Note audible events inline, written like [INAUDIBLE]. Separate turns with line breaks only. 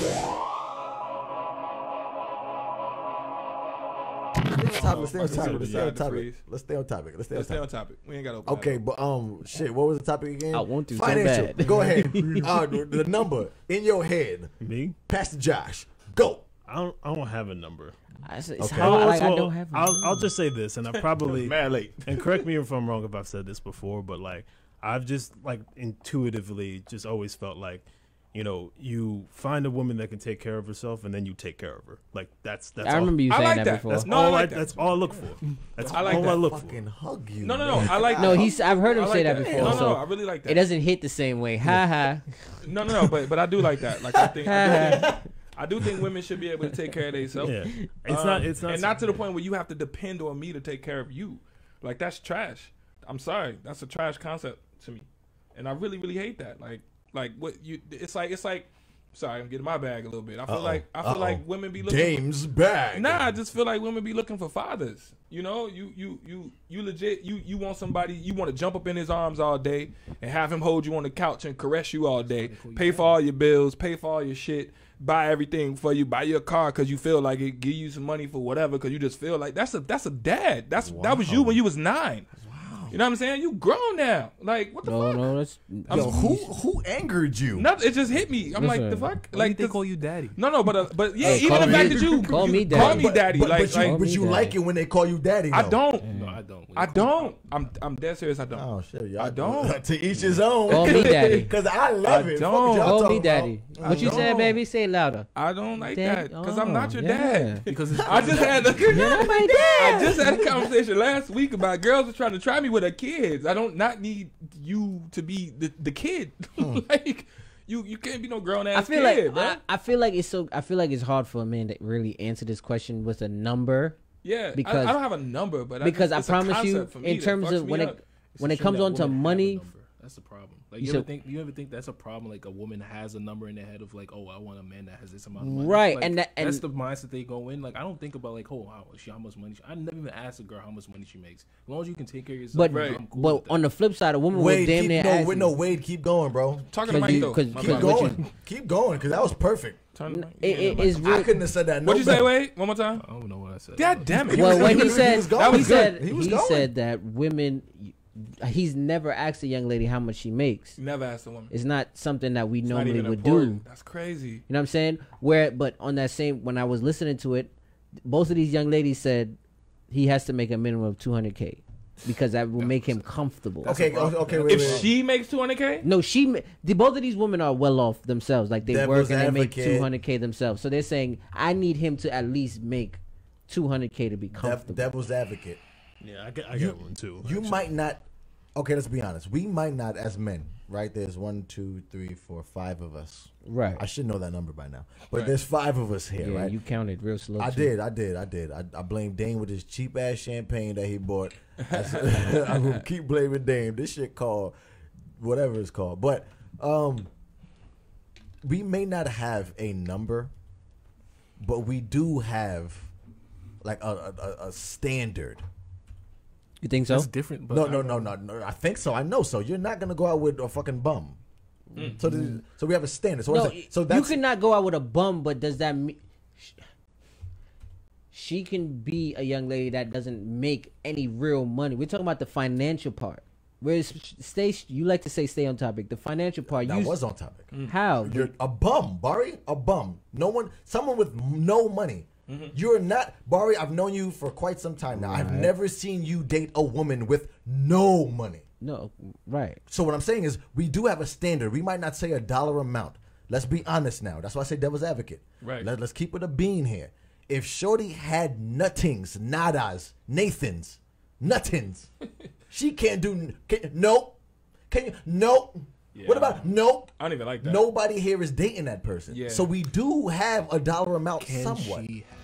Uh,
let's stay on topic. Let's stay on topic. Let's stay on topic. stay topic. on topic. We ain't got open. Okay, but um, shit. What was the topic again? I want to. Financial. So go ahead. [LAUGHS] [LAUGHS] uh, the number in your head. Me. Pastor Josh. Go. I don't. I don't have a number. I, okay. I, don't have. I'll, I'll, just say this, and I [LAUGHS] probably mad late. and correct me if I'm wrong if I've said this before, but like I've just like intuitively just always felt like you know, you find a woman that can take care of herself, and then you take care of her. Like that's that's. I all. remember you saying I like that, that before. That's no, all I, like I that.
that's all I look for. That's I like all that. I look Fucking for. Hug you. No, no, no. I like. no, he's. I've heard him like say that, that before. No, no, no, I really like that. It doesn't
hit the same way. Ha ha. no, no, no. But but I do like that. Like I think. I I do think women should be able to take care of themselves. Yeah. Um, it's not. It's not. Um, and not to the point where you have to depend on me to take care of you. Like that's trash. I'm sorry. That's a trash concept to me, and I really, really hate that. Like like what you? It's like it's like. Sorry, I'm getting my bag a little bit. I feel Uh-oh. like I feel Uh-oh. like women be looking James for, bag. Nah, I just feel like women be looking for fathers. You know, you you you you legit you you want somebody you want to jump up in his arms all day and have him hold you on the couch and caress you all day, pay for all your bills, pay for all your shit, buy everything for you, buy your car because you feel like it, give you some money for whatever because you just feel like that's a that's a dad. That's wow. that was you when you was nine. You know what I'm saying? You grown now. Like what
the no, fuck? No, that's I'm, who
who angered you? Nothing. It just hit me. I'm Listen, like the fuck. Like they call you daddy. No, no, but uh, but yeah, hey, even the fact that you [LAUGHS] call you, me daddy, call me daddy. But, like, but you, like, but you like it
when they call you daddy. Though. I don't.
I don't. I don't. I'm I'm dead serious. I don't. Oh shit, y'all I don't. [LAUGHS] to each his own. Call me [LAUGHS] daddy. Cause I love I it. Don't call me daddy. About. What I you don't. said, baby? Say louder. I don't like Dad, that. Cause I'm not your yeah. dad. Because [LAUGHS] I just had just had a conversation last week about girls are trying to try me with their kids. I don't not need you to be the the kid. Hmm. like you you can't be no grown ass. I feel kid, like
I, I, feel like it's so I feel like it's hard for a man to really answer this question with a number
yeah, because I, I, don't have a number, but because I, I promise you, in terms of when it when it comes on to money that's the problem. Like you, you ever think you ever think that's a problem? Like a woman has a number in their head of like, oh, I want a man that has this amount of money. Right, like, and, that, and that's the mindset they go in. Like I don't think about like, oh, how she how much money. She, I never even ask a girl how much money she makes. As long as you can take care of yourself. But right. cool
but on the flip side, a woman Wade, damn keep, near
no,
no,
Wade, keep going, bro. Talking to Mike you, though. Keep going. keep going, keep
going, because that was perfect.
It, it, it's I couldn't have said that. No What'd you better. say? Wade? one more time. I don't know what I said. God damn it! Well, [LAUGHS] when he said he was, he said, he said
that women he's never asked a young lady how much she makes. Never asked a woman. It's not something that we it's normally would important. do. That's crazy. You know what I'm saying? Where, but on that same, when I was listening to it, both of these young ladies said he has to make a minimum of 200k because that will make him comfortable. Okay, okay. Wait, if wait, wait. she
makes 200k,
no, she. The, both of these women are well off themselves. Like they Devil's work and advocate. they make 200k themselves. So they're saying I need him to at least make 200k to be comfortable.
Devil's advocate. Yeah, I get, I get one too.
You actually. might not okay, let's be honest. We
might not, as men, right? There's one, two, three, four, five of us. Right. I should know that number by now. But right. there's five of us here, yeah, right? You counted real slow. I too. did, I did, I did. I, I blame Dane with his cheap ass champagne that he bought. I will [LAUGHS] [LAUGHS] keep blaming Dame. This shit called whatever it's called. But um we may not have a number, but we do have like a, a, a standard
you think so? That's different. But no, no,
no, no, no. I think so. I know so. You're not gonna go out with a fucking bum. Mm. So, this, so we have a standard. So, no, so
you cannot go out with a bum. But does that mean she, can be a young lady that doesn't make any real money? We're talking about the financial part. Whereas stay, you like to say stay on topic. The financial part that you, was on topic. Mm. How
you're a bum, Barry, a bum. No one, someone with no money Mm-hmm. You're not Bari. I've known you for quite some time now. Right. I've never seen you date a woman with no money. No, right. So what I'm saying is, we do have a standard. We might not say a dollar amount. Let's be honest now. That's why I say devil's advocate. Right. Let, us keep it a bean here. If Shorty had nothings, nadas, Nathans, nothings, [LAUGHS] she can't do. Can, Can you? Nope. Yeah, what about Nope. I don't even like that. Nobody here is dating that person. Yeah. So we do have a dollar amount Can somewhat.